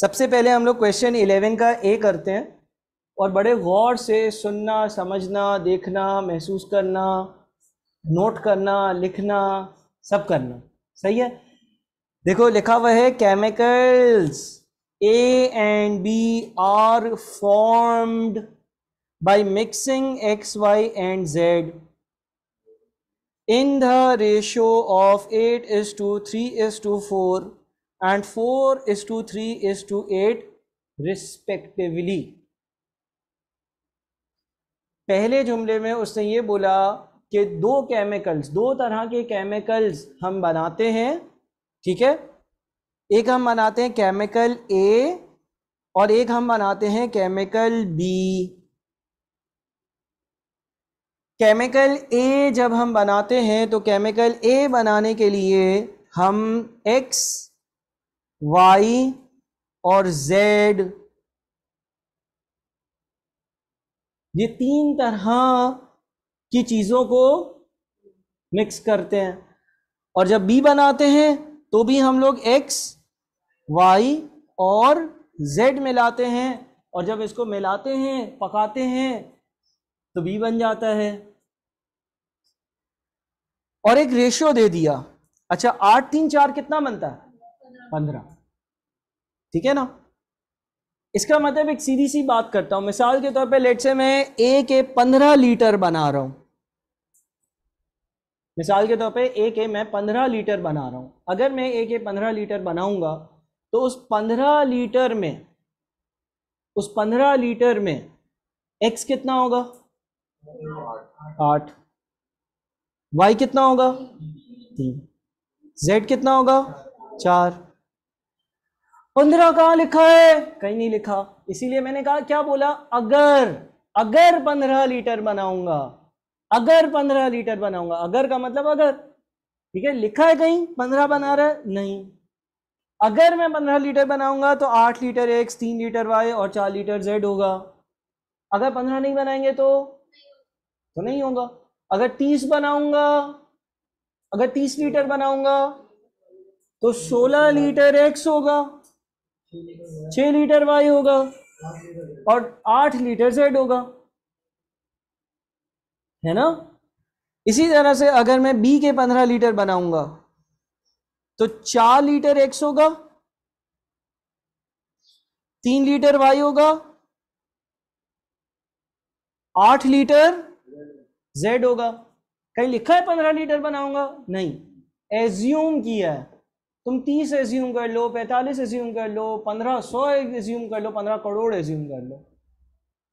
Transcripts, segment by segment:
सबसे पहले हम लोग क्वेश्चन इलेवन का ए करते हैं और बड़े गौर से सुनना समझना देखना महसूस करना नोट करना लिखना सब करना सही है देखो लिखा हुआ है chemicals A and B are formed by mixing X Y and Z in the ratio of eight is to three is to four and 4 is to 3 is to 8 respectively पहले जुमले में उसने ये बोला कि दो केमिकल्स दो तरह के केमिकल्स हम बनाते हैं ठीक है एक हम बनाते हैं केमिकल ए और एक हम बनाते हैं केमिकल बी केमिकल ए जब हम बनाते हैं तो केमिकल ए बनाने के लिए हम एक्स वाई और जेड ये तीन तरह की चीज़ों को मिक्स करते हैं और जब बी बनाते हैं तो भी हम लोग एक्स वाई और जेड मिलाते हैं और जब इसको मिलाते हैं पकाते हैं तो बी बन जाता है और एक रेशियो दे दिया अच्छा आठ तीन चार कितना बनता है पंद्रह ठीक है ना इसका मतलब एक सीधी सी बात करता हूं मिसाल के तौर पे लेट से मैं ए के पंद्रह लीटर बना रहा हूं मिसाल के तौर पे ए के मैं पंद्रह लीटर बना रहा हूं अगर मैं ए के पंद्रह लीटर बनाऊंगा तो उस पंद्रह लीटर में उस पंद्रह लीटर में एक्स कितना होगा आठ वाई कितना होगा तीन जेड कितना होगा चार पंद्रह कहां लिखा है कहीं नहीं लिखा इसीलिए मैंने कहा क्या बोला अगर अगर पंद्रह लीटर बनाऊंगा अगर पंद्रह लीटर बनाऊंगा अगर का मतलब अगर ठीक है लिखा है कहीं पंद्रह बना रहा है नहीं अगर मैं पंद्रह लीटर बनाऊंगा तो आठ लीटर एक्स तीन लीटर वाई और चार लीटर जेड होगा अगर पंद्रह नहीं बनाएंगे तो तो नहीं होगा अगर तीस बनाऊंगा अगर तीस लीटर बनाऊंगा तो सोलह लीटर एक्स होगा छ लीटर वाई होगा और आठ लीटर जेड होगा है ना इसी तरह से अगर मैं बी के पंद्रह लीटर बनाऊंगा तो चार लीटर एक्स होगा तीन लीटर वाई होगा आठ लीटर जेड होगा कहीं लिखा है पंद्रह लीटर बनाऊंगा नहीं एज्यूम किया है तुम तीस एज्यूम कर लो पैंतालीस एज्यूम कर लो पंद्रह सौ एज्यूम कर लो पंद्रह करोड़ एज्यूम कर लो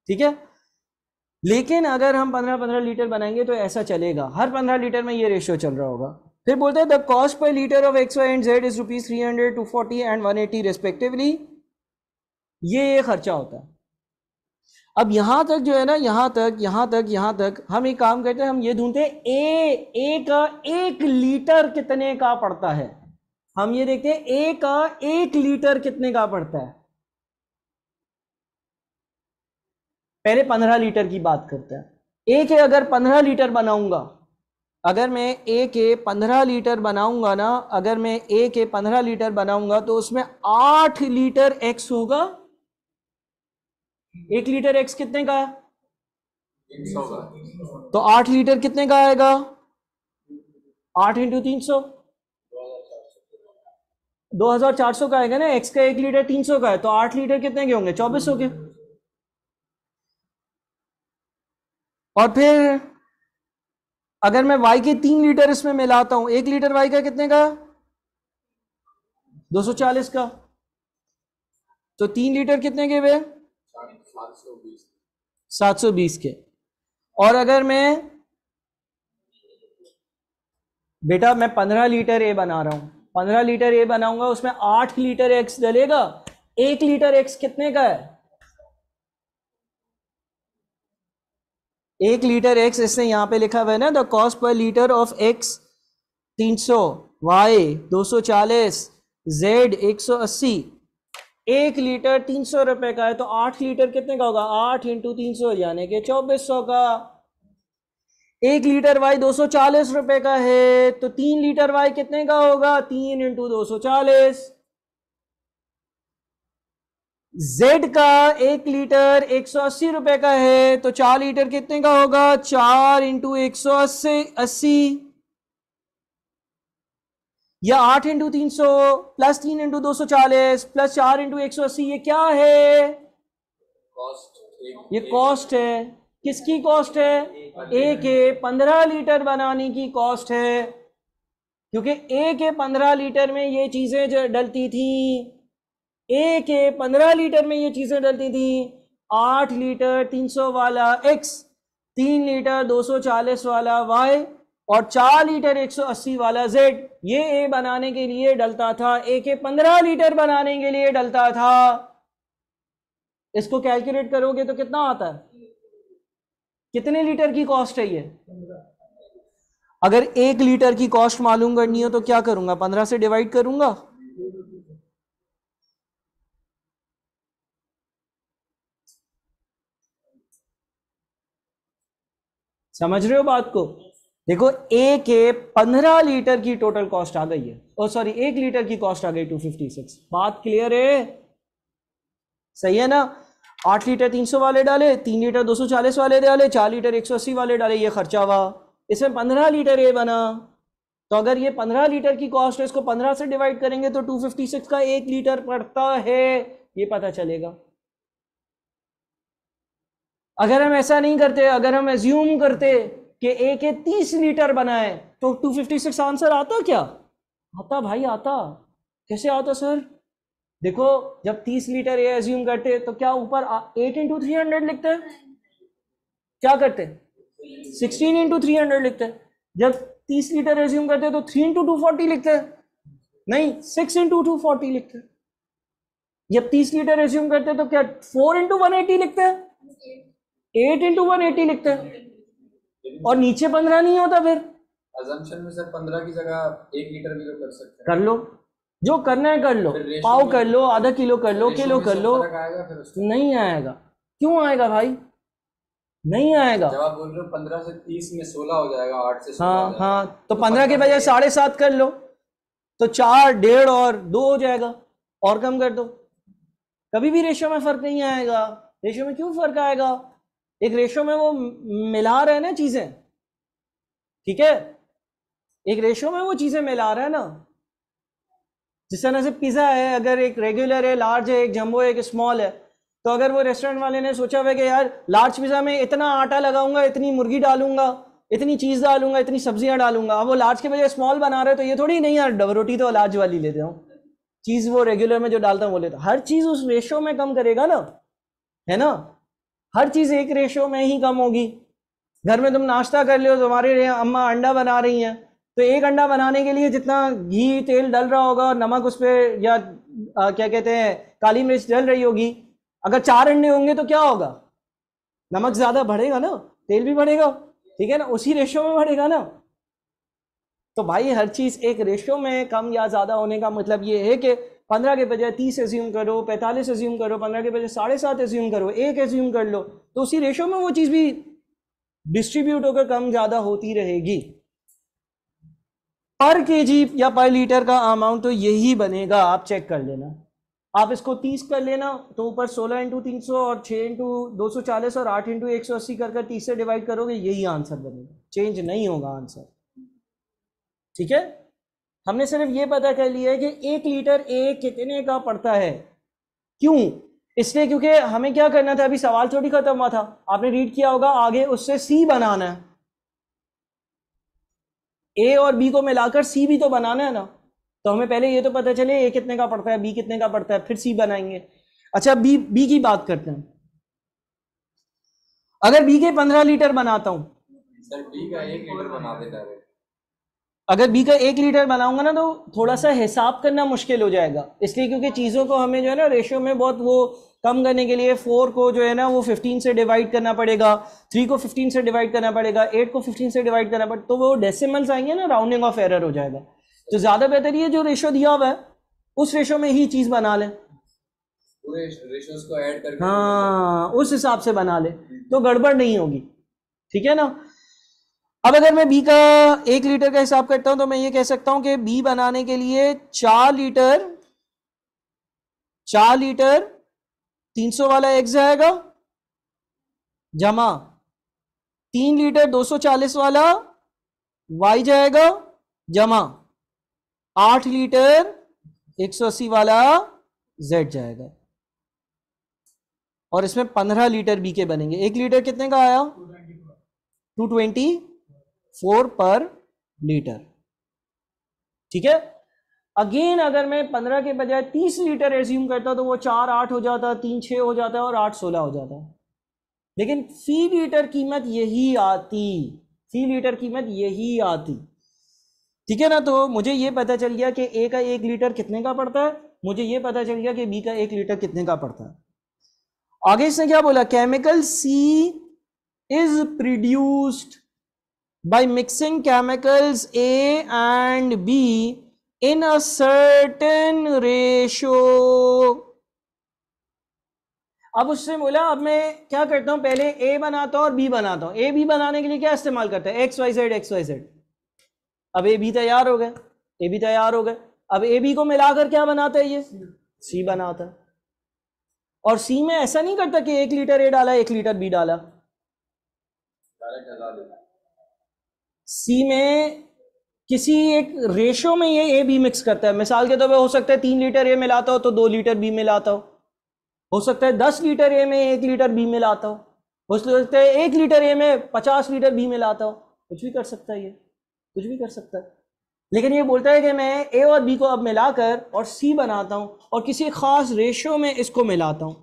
ठीक है लेकिन अगर हम पंद्रह पंद्रह लीटर बनाएंगे तो ऐसा चलेगा हर पंद्रह लीटर में ये रेशियो चल रहा होगा फिर बोलते हैं the cost per litre of X Y and Z is rupees three hundred two forty and one eighty respectively ये ये खर्चा होता है अब यहां तक जो है ना यहां तक यहां तक यहां तक हम एक काम करते हैं हम ये ढूंढते हैं ए ए का एक लीटर कितने का पड़ता है हम ये देखते हैं ए का एक लीटर कितने का पड़ता है पहले पंद्रह लीटर की बात करते हैं ए के अगर पंद्रह लीटर बनाऊंगा अगर मैं ए के पंद्रह लीटर बनाऊंगा ना अगर मैं ए के पंद्रह लीटर बनाऊंगा तो उसमें आठ लीटर एक्स होगा एक लीटर एक्स कितने का है तो आठ लीटर कितने का आएगा आठ इंटू तीन सौ दो हजार चार सौ का आएगा ना एक्स का एक लीटर तीन सौ का है तो आठ लीटर कितने के होंगे चौबीस सौ के और फिर अगर मैं वाई के तीन लीटर इसमें मिलाता हूं एक लीटर वाई का कितने का दो सौ चालीस का तो तीन लीटर कितने के वे सात सौ बीस के और अगर मैं बेटा मैं पंद्रह लीटर ए बना रहा हूं पंद्रह लीटर ए बनाऊंगा उसमें आठ लीटर एक्स डलेगा एक लीटर एक्स कितने का है एक लीटर एक्स इसने यहां पे लिखा हुआ है ना the cost per litre of X तीन सौ वाई दो सौ चालीस जेड एक सौ अस्सी एक लीटर तीन सौ रुपए का है तो आठ लीटर कितने का होगा आठ इंटू तीन सौ यानी कि चौबीस सौ का एक लीटर वाई दो सौ चालीस रुपए का है तो तीन लीटर वाई कितने का होगा तीन इंटू दो सौ चालीस जेड का एक लीटर एक सौ अस्सी रुपए का है तो चार लीटर कितने का होगा चार इंटू एक सौ अस्सी अस्सी या आठ इंटू तीन सौ प्लस तीन इंटू दो सौ चालीस प्लस चार इंटू एक सौ अस्सी ये क्या है कॉस्ट ये कॉस्ट है किसकी कॉस्ट है ए के पंद्रह लीटर बनाने की कॉस्ट है क्योंकि ए के पंद्रह लीटर में ये चीज़ें डलती थी ए के पंद्रह लीटर में ये चीज़ें डलती थी आठ लीटर तीन सौ वाला एक्स तीन लीटर दो सौ चालीस वाला वाई और चार लीटर एक सौ अस्सी वाला जेड ये ए बनाने के लिए डलता था ए के पंद्रह लीटर बनाने के लिए डलता था इसको कैलकुलेट करोगे तो कितना आता है कितने लीटर की कॉस्ट है ये अगर एक लीटर की कॉस्ट मालूम करनी हो तो क्या करूंगा पंद्रह से डिवाइड करूंगा समझ रहे हो बात को देखो एक के पंद्रह लीटर की टोटल कॉस्ट आ गई है और सॉरी एक लीटर की कॉस्ट आ गई टू फिफ्टी सिक्स बात क्लियर है सही है ना आठ लीटर तीन सौ वाले डाले तीन लीटर दो सौ चालीस वाले डाले चार लीटर एक सौ अस्सी वाले डाले ये खर्चा हुआ इसमें पंद्रह लीटर ये बना तो अगर ये पंद्रह लीटर की कॉस्ट है इसको पंद्रह से डिवाइड करेंगे तो टू फिफ्टी सिक्स का एक लीटर पड़ता है ये पता चलेगा अगर हम ऐसा नहीं करते अगर हम एज्यूम करते कि एक है तीस लीटर बनाए तो टू फिफ्टी सिक्स आंसर आता क्या आता भाई आता कैसे आता सर देखो जब 30 लीटर ये एज्यूम करते तो क्या ऊपर 8 इंटू थ्री लिखते हैं क्या करते हैं 16 इंटू थ्री लिखते हैं जब 30 लीटर एज्यूम करते तो 3 इंटू टू लिखते हैं नहीं 6 इंटू टू लिखते हैं जब 30 लीटर एज्यूम करते तो क्या 4 इंटू वन लिखते हैं 8 इंटू वन लिखते हैं और नीचे 15 नहीं होता फिर में सर 15 की जगह एक लीटर भी तो कर सकते हैं कर लो जो करना है कर लो पाव कर लो आधा किलो कर लो किलो कर लो नहीं आएगा क्यों आएगा भाई नहीं आएगा आप बोल रहे हो पंद्रह से तीस में सोलह हो जाएगा आठ से हाँ हाँ तो, तो पंद्रह के बजाय साढ़े सात कर लो तो चार डेढ़ और दो हो जाएगा और कम कर दो कभी भी रेशो में फर्क नहीं आएगा रेशो में क्यों फर्क आएगा एक रेशो में वो मिला रहे हैं ना चीजें ठीक है एक रेशो में वो चीजें मिला रहे हैं ना जिस तरह से पिज़्ज़ा है अगर एक रेगुलर है लार्ज है एक जम्बो है एक स्मॉल है तो अगर वो रेस्टोरेंट वाले ने सोचा हुआ कि यार लार्ज पिज़्ज़ा में इतना आटा लगाऊंगा इतनी मुर्गी डालूंगा इतनी चीज़ डालूंगा इतनी सब्जियां डालूंगा अब वो लार्ज के बजाय स्मॉल बना रहे तो ये थोड़ी नहीं यार रोटी तो लार्ज वाली लेते हूँ चीज़ वो रेगुलर में जो डालता हूँ वो लेता हर चीज़ उस रेशो में कम करेगा ना है ना हर चीज़ एक रेशो में ही कम होगी घर में तुम नाश्ता कर लो तुम्हारे अम्मा अंडा बना रही हैं तो एक अंडा बनाने के लिए जितना घी तेल डल रहा होगा और नमक उस पर या आ, क्या कहते हैं काली मिर्च डल रही होगी अगर चार अंडे होंगे तो क्या होगा नमक ज़्यादा बढ़ेगा ना तेल भी बढ़ेगा ठीक है ना उसी रेशो में बढ़ेगा ना तो भाई हर चीज़ एक रेशो में कम या ज़्यादा होने का मतलब ये है कि पंद्रह के बजाय तीस एज्यूम करो पैंतालीस एज्यूम करो पंद्रह के बजाय साढ़े सात एज्यूम करो एक एज्यूम कर लो तो उसी रेशो में वो चीज़ भी डिस्ट्रीब्यूट होकर कम ज़्यादा होती रहेगी पर के जी या पर लीटर का अमाउंट तो यही बनेगा आप चेक कर लेना आप इसको तीस कर लेना तो ऊपर सोलह इंटू तीन सौ और छः इंटू दो सौ चालीस और आठ इंटू एक सौ अस्सी कर कर तीस से डिवाइड करोगे यही आंसर बनेगा चेंज नहीं होगा आंसर ठीक है हमने सिर्फ ये पता कर लिया है कि एक लीटर एक कितने का पड़ता है क्यों इसलिए क्योंकि हमें क्या करना था अभी सवाल थोड़ी खत्म हुआ था आपने रीड किया होगा आगे उससे सी बनाना है ए और बी को मिलाकर सी भी तो बनाना है ना तो हमें पहले ये तो पता चले ए कितने का पड़ता है बी कितने का पड़ता है फिर सी बनाएंगे अच्छा बी बी की बात करते हैं अगर बी के पंद्रह लीटर बनाता हूं सर बी का एक लीटर बना देता है अगर बी का एक लीटर बनाऊंगा ना तो थोड़ा सा हिसाब करना मुश्किल हो जाएगा इसलिए क्योंकि चीज़ों को हमें जो है ना रेशियो में बहुत वो कम करने के लिए फोर को जो है ना वो फिफ्टीन से डिवाइड करना पड़ेगा थ्री को फिफ्टीन से डिवाइड करना पड़ेगा एट को फिफ्टीन से डिवाइड करना पड़ेगा तो वो डेसिमल्स आएंगे ना राउंडिंग ऑफ एरर हो जाएगा तो ज़्यादा बेहतर ये जो रेशो दिया हुआ है उस रेशो में ही चीज़ बना लें हाँ उस हिसाब से बना ले तो गड़बड़ नहीं होगी ठीक है ना अब अगर मैं बी का एक लीटर का हिसाब करता हूं तो मैं ये कह सकता हूं कि बी बनाने के लिए चार लीटर चार लीटर तीन सौ वाला एग्ज आएगा जमा तीन लीटर दो सौ चालीस वाला वाई जाएगा जमा आठ लीटर एक सौ अस्सी वाला जेड जाएगा और इसमें पंद्रह लीटर बी के बनेंगे एक लीटर कितने का आया two twenty four per litre ठीक है अगेन अगर मैं पंद्रह के बजाय तीस लीटर एज्यूम करता तो वो चार आठ हो जाता तीन छः हो जाता है और आठ सोलह हो जाता है लेकिन फी लीटर कीमत यही आती फी लीटर कीमत यही आती ठीक है ना तो मुझे ये पता चल गया कि ए का एक लीटर कितने का पड़ता है मुझे ये पता चल गया कि बी का एक लीटर कितने का पड़ता है आगे इसने क्या बोला chemical C is produced by mixing chemicals A and B in a certain ratio. अब उससे बोला अब मैं क्या करता हूं पहले ए बनाता हूं और बी बनाता हूं ए बी बनाने के लिए क्या इस्तेमाल करता है X Y Z X Y Z अब ए बी तैयार हो गए ए बी तैयार हो गए अब ए बी को मिलाकर क्या बनाता है ये सी बनाता है और सी में ऐसा नहीं करता कि एक लीटर ए डाला एक लीटर बी डाला सी में किसी एक रेशो में ये ए बी मिक्स करता है मिसाल के तौर तो पर हो सकता है तीन लीटर ए में लाता हो तो दो लीटर बी में लाता हो हो सकता है दस लीटर ए में एक लीटर बी में लाता हो हो सकता है एक लीटर ए में पचास लीटर बी में लाता हो कुछ भी कर सकता है ये कुछ भी कर सकता है लेकिन ये बोलता है कि मैं ए और बी को अब मिलाकर और सी बनाता हूँ और किसी खास रेशो में इसको मिलाता हूँ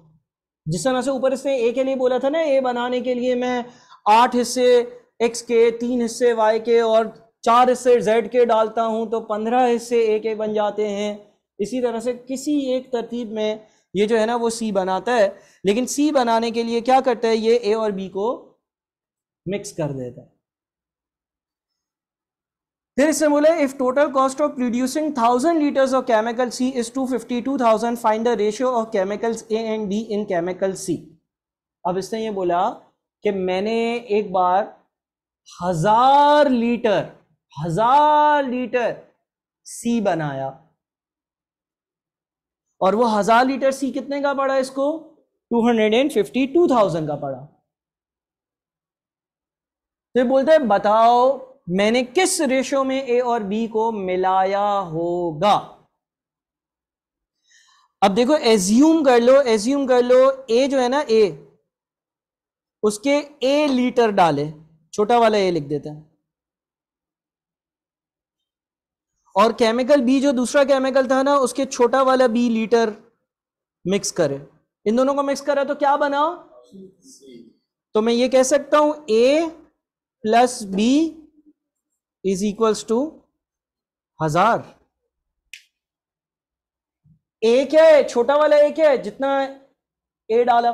जिस तरह से ऊपर इसने ए के लिए बोला था ना ए बनाने के लिए मैं आठ हिस्से एक्स के तीन हिस्से वाई के और चार हिस्से जेड के डालता हूँ तो पंद्रह हिस्से ए के बन जाते हैं इसी तरह से किसी एक तरतीब में ये जो है ना वो सी बनाता है लेकिन सी बनाने के लिए क्या करता है ये ए और बी को मिक्स कर देता है फिर इससे बोले if total cost of producing thousand litres of chemical C is two fifty two thousand find the ratio of chemicals A and B in chemical C अब इसने ये बोला कि मैंने एक बार हजार लीटर हजार लीटर सी बनाया और वो हजार लीटर सी कितने का पड़ा इसको two hundred and fifty two thousand का पड़ा तो बोलते हैं बताओ मैंने किस रेशो में ए और बी को मिलाया होगा अब देखो एज्यूम कर लो एज्यूम कर लो ए जो है ना ए उसके ए लीटर डाले छोटा वाला ए लिख देते हैं और केमिकल बी जो दूसरा केमिकल था ना उसके छोटा वाला बी लीटर मिक्स करे इन दोनों को मिक्स करा तो क्या बना तो मैं ये कह सकता हूं A plus B is equals to हजार ए क्या है छोटा वाला ए क्या है जितना ए डाला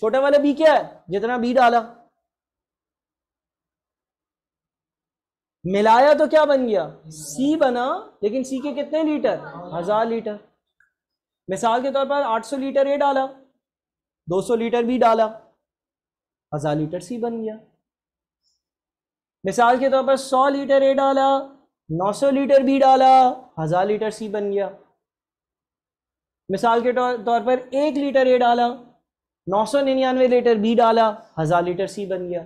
छोटा वाला बी क्या है जितना बी डाला मिलाया तो क्या बन गया सी बना लेकिन सी के कितने लीटर हजार लीटर मिसाल के तौर पर 800 लीटर ए डाला 200 लीटर भी डाला हजार लीटर सी बन गया मिसाल के तौर पर 100 लीटर ए डाला 900 लीटर भी डाला हजार लीटर सी बन गया मिसाल के तौर पर एक लीटर ए डाला नौ सौ निन्यानवे लीटर बी डाला हजार लीटर सी बन गया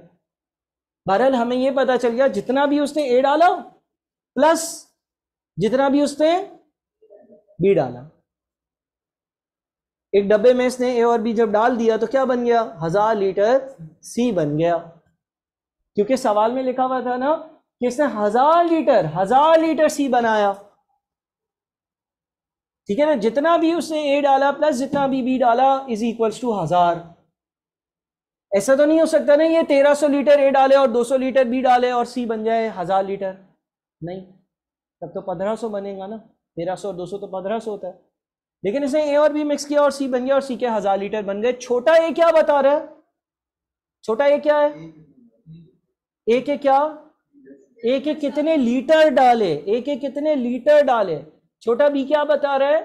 बहरहाल हमें यह पता चल गया जितना भी उसने ए डाला प्लस जितना भी उसने बी डाला एक डब्बे में इसने ए और बी जब डाल दिया तो क्या बन गया हजार लीटर सी बन गया क्योंकि सवाल में लिखा हुआ था ना कि इसने हजार लीटर हजार लीटर सी बनाया ठीक है ना जितना भी उसने ए डाला प्लस जितना भी बी डाला इज इक्वल्स टू हजार ऐसा तो नहीं हो सकता ना ये 1300 लीटर ए डाले और 200 लीटर बी डाले और सी बन जाए हजार लीटर नहीं तब तो 1500 बनेगा ना 1300 और 200 तो 1500 होता है लेकिन इसने ए और बी मिक्स किया और सी बन गया और सी के हजार लीटर बन गए छोटा ए क्या बता रहा है छोटा ए क्या है ए के क्या ए के कितने लीटर डाले ए के कितने लीटर डाले छोटा बी क्या बता रहा है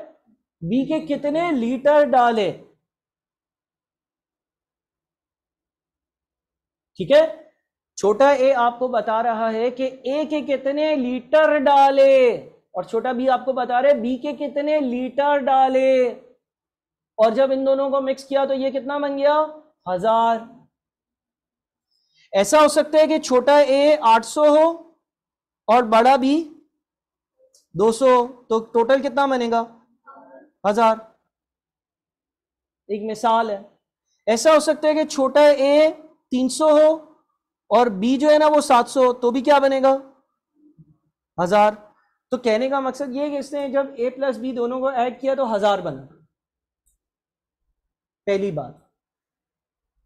बी के कितने लीटर डाले ठीक है छोटा ए आपको बता रहा है कि ए के कितने लीटर डाले और छोटा बी आपको बता रहे बी के कितने लीटर डाले और जब इन दोनों को मिक्स किया तो ये कितना बन गया हजार ऐसा हो सकता है कि छोटा ए 800 हो और बड़ा बी 200 तो टोटल कितना बनेगा हजार एक मिसाल है ऐसा हो सकता है कि छोटा ए 300 हो और बी जो है ना वो 700 तो भी क्या बनेगा हजार तो कहने का मकसद ये कि इसने जब ए प्लस बी दोनों को ऐड किया तो हजार बना पहली बात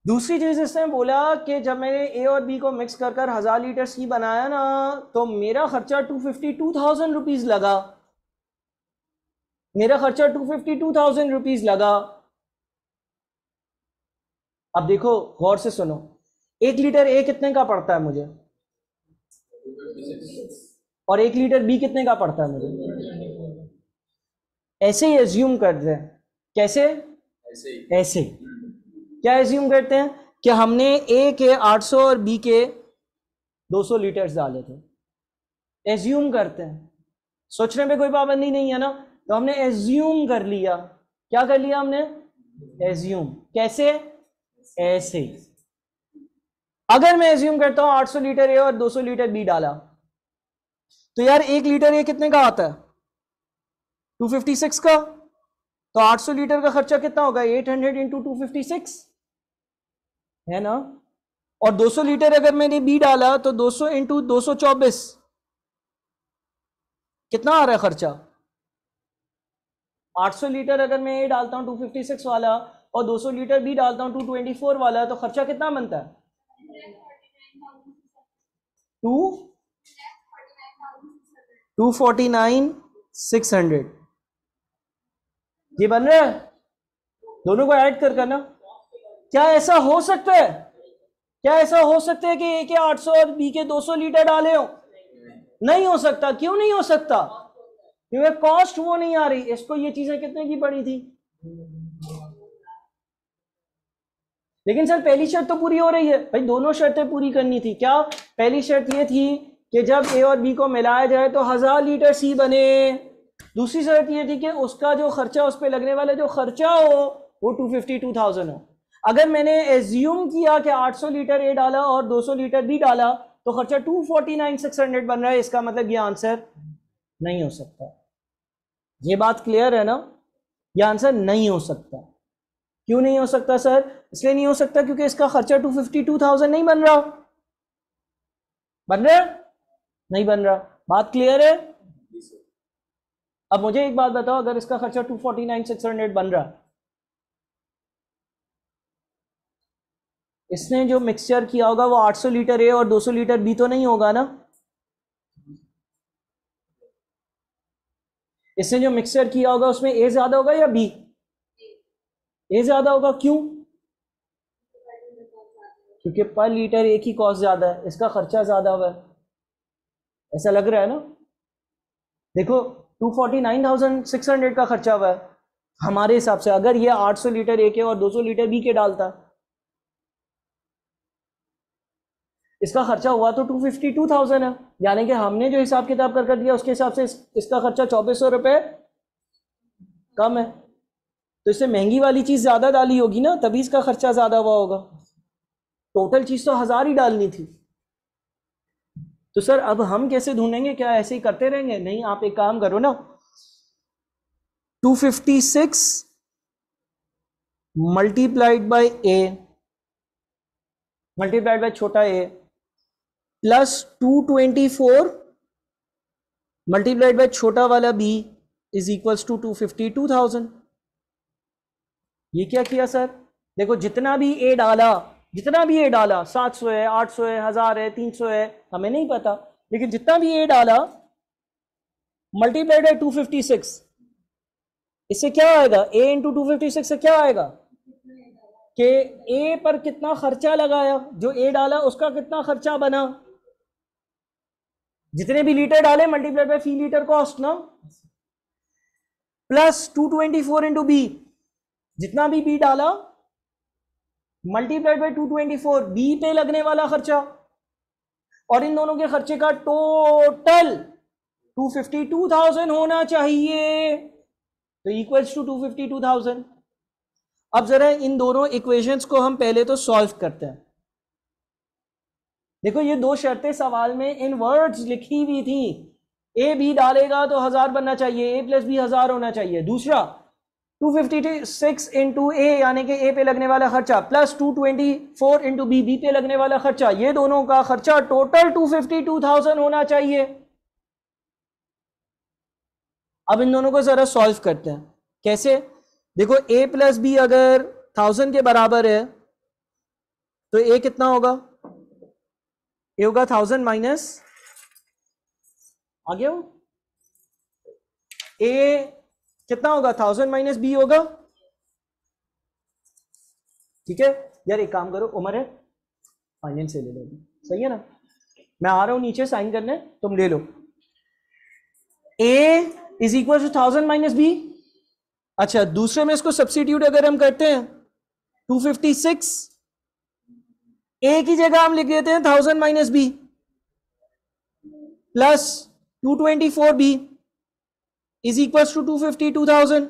दूसरी चीज इसने बोला कि जब मैंने ए और बी को मिक्स कर कर हजार लीटर सी बनाया ना तो मेरा खर्चा two fifty two thousand rupees लगा मेरा खर्चा two fifty two thousand rupees लगा अब देखो गौर से सुनो एक लीटर ए कितने का पड़ता है मुझे और एक लीटर बी कितने का पड़ता है मुझे ऐसे ही एज्यूम करते हैं कैसे ऐसे, क्या एज्यूम करते हैं कि हमने ए के 800 और बी के 200 लीटर्स डाले थे एज्यूम करते हैं सोचने पे कोई पाबंदी नहीं है ना तो हमने एज्यूम कर लिया क्या कर लिया हमने एज्यूम कैसे ऐसे अगर मैं एज्यूम करता हूं 800 लीटर ए और 200 लीटर बी डाला तो यार एक लीटर ए कितने का आता है 256 का तो 800 लीटर का खर्चा कितना होगा 800 हंड्रेड इंटू टू है ना और 200 लीटर अगर मैंने बी डाला तो 200 सौ इंटू दो कितना आ रहा है खर्चा 800 लीटर अगर मैं ए डालता हूं 256 वाला और 200 लीटर बी डालता हूं 224 वाला तो खर्चा कितना बनता है two two forty nine six hundred ये बन रहे हैं दोनों को ऐड कर करना क्या ऐसा हो सकता है क्या ऐसा हो सकता है कि ए के 800 और बी के 200 लीटर डाले हो नहीं हो सकता क्यों नहीं हो सकता क्योंकि कॉस्ट वो नहीं आ रही इसको ये चीजें कितने की पड़ी थी लेकिन सर पहली शर्त तो पूरी हो रही है भाई दोनों शर्तें पूरी करनी थी क्या पहली शर्त ये थी कि जब ए और बी को मिलाया जाए तो हजार लीटर सी बने दूसरी शर्त ये थी कि उसका जो खर्चा उस पर लगने वाला जो खर्चा हो वो टू फिफ्टी टू थाउजेंड हो अगर मैंने एज्यूम किया कि 800 लीटर ए डाला और 200 लीटर बी डाला तो खर्चा two forty nine six hundred बन रहा है इसका मतलब ये आंसर नहीं हो सकता ये बात क्लियर है ना ये आंसर नहीं हो सकता क्यों नहीं हो सकता सर इसलिए नहीं हो सकता क्योंकि इसका खर्चा टू फिफ्टी टू थाउजेंड नहीं बन रहा बन रहा नहीं बन रहा बात क्लियर है अब मुझे एक बात बताओ अगर इसका खर्चा two forty nine six hundred बन रहा इसने जो मिक्सचर किया होगा वो 800 लीटर ए और 200 लीटर बी तो नहीं होगा ना इसने जो मिक्सचर किया होगा उसमें ए ज्यादा होगा या बी ए ज्यादा होगा क्यों क्योंकि पर लीटर एक ही कॉस्ट ज्यादा है इसका खर्चा ज्यादा हुआ है ऐसा लग रहा है ना देखो two forty nine thousand six hundred का खर्चा हुआ है हमारे हिसाब से अगर ये आठ सौ लीटर ए के और दो सौ लीटर बी के डालता इसका खर्चा हुआ तो टू फिफ्टी टू थाउजेंड है यानी कि हमने जो हिसाब किताब कर कर दिया उसके हिसाब से इसका खर्चा चौबीस सौ रुपये कम है तो इससे महंगी वाली चीज़ ज़्यादा डाली होगी ना तभी इसका खर्चा ज़्यादा हुआ होगा टोटल चीज़ तो हज़ार ही डालनी थी तो सर अब हम कैसे ढूंढेंगे क्या ऐसे ही करते रहेंगे नहीं आप एक काम करो ना 256 multiplied by a multiplied by छोटा ए प्लस 224 मल्टीप्लाइड बाय छोटा वाला बी इज इक्वल्स टू 250 2000 ये क्या किया सर देखो जितना भी ए डाला जितना भी ए डाला सात सौ है आठ सौ है हजार है तीन सौ है हमें नहीं पता लेकिन जितना भी ए डाला मल्टीप्लाइड है टू फिफ्टी सिक्स इससे क्या आएगा a into two fifty six से क्या आएगा कि ए पर कितना खर्चा लगाया जो ए डाला उसका कितना खर्चा बना जितने भी लीटर डाले मल्टीप्लाइड बाई फी लीटर कॉस्ट ना plus two twenty four into b जितना भी बी डाला multiplied by two twenty four b पे लगने वाला खर्चा और इन दोनों के खर्चे का total two fifty two thousand होना चाहिए तो इक्वल्स टू 252,000 अब जरा इन दोनों इक्वेशंस को हम पहले तो सॉल्व करते हैं देखो ये दो शर्तें सवाल में इन वर्ड्स लिखी हुई थी ए भी डालेगा तो हजार बनना चाहिए ए प्लस बी हजार होना चाहिए दूसरा two fifty six into a यानी कि ए पे लगने वाला खर्चा plus two twenty four into b b पे लगने वाला खर्चा ये दोनों का खर्चा total two fifty two thousand होना चाहिए अब इन दोनों को जरा सॉल्व करते हैं कैसे देखो ए प्लस बी अगर थाउजेंड के बराबर है तो ए कितना होगा ए होगा थाउजेंड माइनस आगे हो ए कितना होगा थाउजेंड माइनस बी होगा ठीक है यार एक काम करो उमर है फाइनल से ले लो सही है ना मैं आ रहा हूं नीचे साइन करने तुम ले लो a is equal to thousand minus b अच्छा दूसरे में इसको सब्सिट्यूट अगर हम करते हैं टू फिफ्टी सिक्स ए की जगह हम लिख देते हैं thousand minus b plus two twenty four b is equal to two fifty two thousand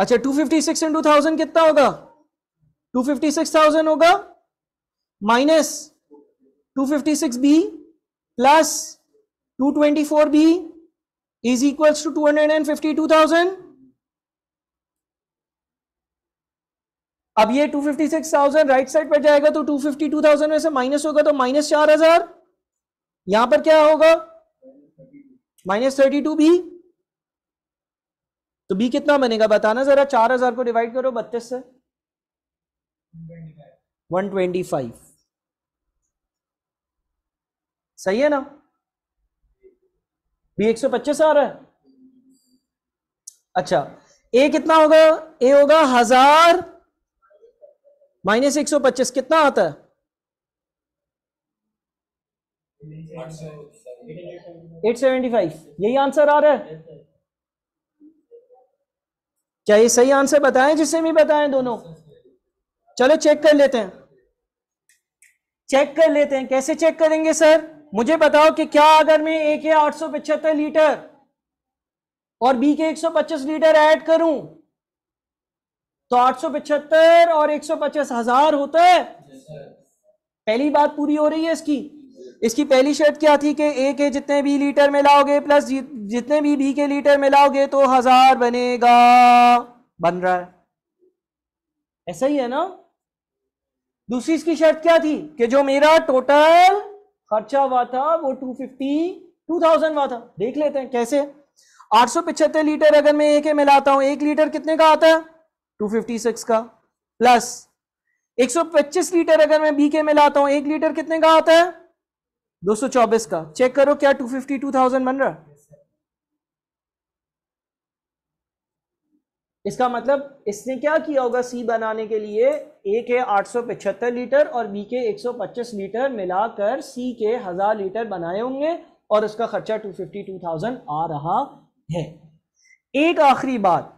अच्छा two fifty six into thousand कितना होगा टू फिफ्टी सिक्स थाउजेंड होगा minus two fifty six b plus two twenty four b is equal to two hundred and fifty two thousand अब ये two fifty six thousand right side पर जाएगा तो to fifty two thousand में से minus होगा तो माइनस चार हजार यहां पर क्या होगा माइनस थर्टी टू बी तो बी कितना बनेगा बताना जरा चार हजार को डिवाइड करो बत्तीस से वन ट्वेंटी फाइव सही है ना बी एक सौ पच्चीस आ रहा है अच्छा ए कितना होगा ए होगा हजार माइनस एक सौ पच्चीस कितना आता है एट सेवेंटी फाइव यही आंसर आ रहा है क्या ये सही आंसर बताएं जिसे भी बताएं दोनों चलो चेक कर लेते हैं चेक कर लेते हैं कैसे चेक करेंगे सर मुझे बताओ कि क्या अगर मैं ए के आठ सौ पचहत्तर लीटर और बी के एक सौ पच्चीस लीटर ऐड करूं तो आठ सौ पचहत्तर और एक सौ पच्चीस हजार होता है पहली बात पूरी हो रही है इसकी इसकी पहली शर्त क्या थी कि ए के जितने भी लीटर में लाओगे प्लस जितने भी बी के लीटर में लाओगे तो हजार बनेगा बन रहा है ऐसा ही है ना दूसरी इसकी शर्त क्या थी कि जो मेरा टोटल खर्चा हुआ था वो टू फिफ्टी टू थाउजेंड हुआ था देख लेते हैं कैसे आठ सौ पिछहत्तर लीटर अगर मैं के में लाता हूं एक लीटर कितने का आता है टू फिफ्टी सिक्स का प्लस एक सौ पच्चीस लीटर अगर मैं बी के में लाता हूं एक लीटर कितने का आता है 224 का चेक करो क्या टू थाउजेंड बन रहा इसका मतलब इसने क्या किया होगा सी बनाने के लिए ए के आठ लीटर और बी के 125 लीटर मिलाकर सी के हजार लीटर बनाए होंगे और उसका खर्चा 252,000 आ रहा है एक आखिरी बात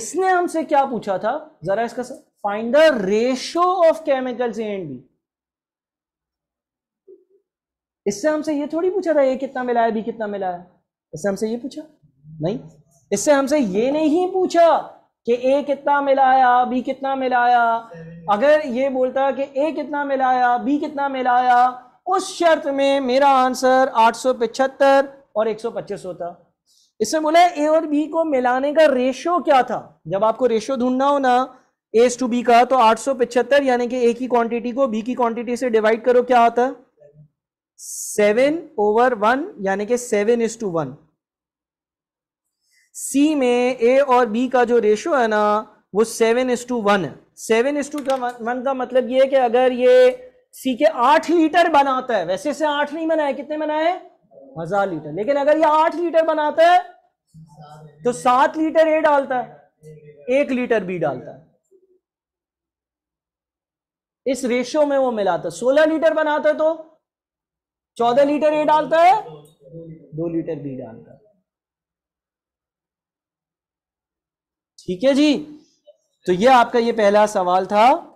इसने हमसे क्या पूछा था जरा इसका find the ratio of chemicals A and b इससे हमसे ये थोड़ी पूछा था ए कितना मिला है बी कितना मिला है इससे हमसे ये पूछा नहीं इससे हमसे ये नहीं पूछा कि ए कितना मिलाया बी कितना मिलाया अगर ये बोलता कि ए कितना मिलाया बी कितना मिलाया उस शर्त में मेरा आंसर आठ और एक होता इसमें बोला ए और बी को मिलाने का रेशो क्या था जब आपको रेशो ढूंढना हो ना एस टू बी का तो आठ यानी कि ए की क्वांटिटी को बी की क्वांटिटी से डिवाइड करो क्या आता है सेवन ओवर वन यानी कि seven is to one c में ए और बी का जो रेशो है ना वो सेवन इज टू वन है सेवन इज टू का वन का मतलब ये है कि अगर ये सी के आठ लीटर बनाता है वैसे से आठ नहीं बनाए कितने बनाए हजार लीटर लेकिन अगर ये आठ लीटर बनाता है तो सात लीटर ए डालता है एक लीटर बी डालता है इस रेशो में वो मिलाता है सोलह लीटर बनाता है तो चौदह लीटर ए डालता है दो लीटर बी डालता है ठीक है जी तो ये आपका ये पहला सवाल था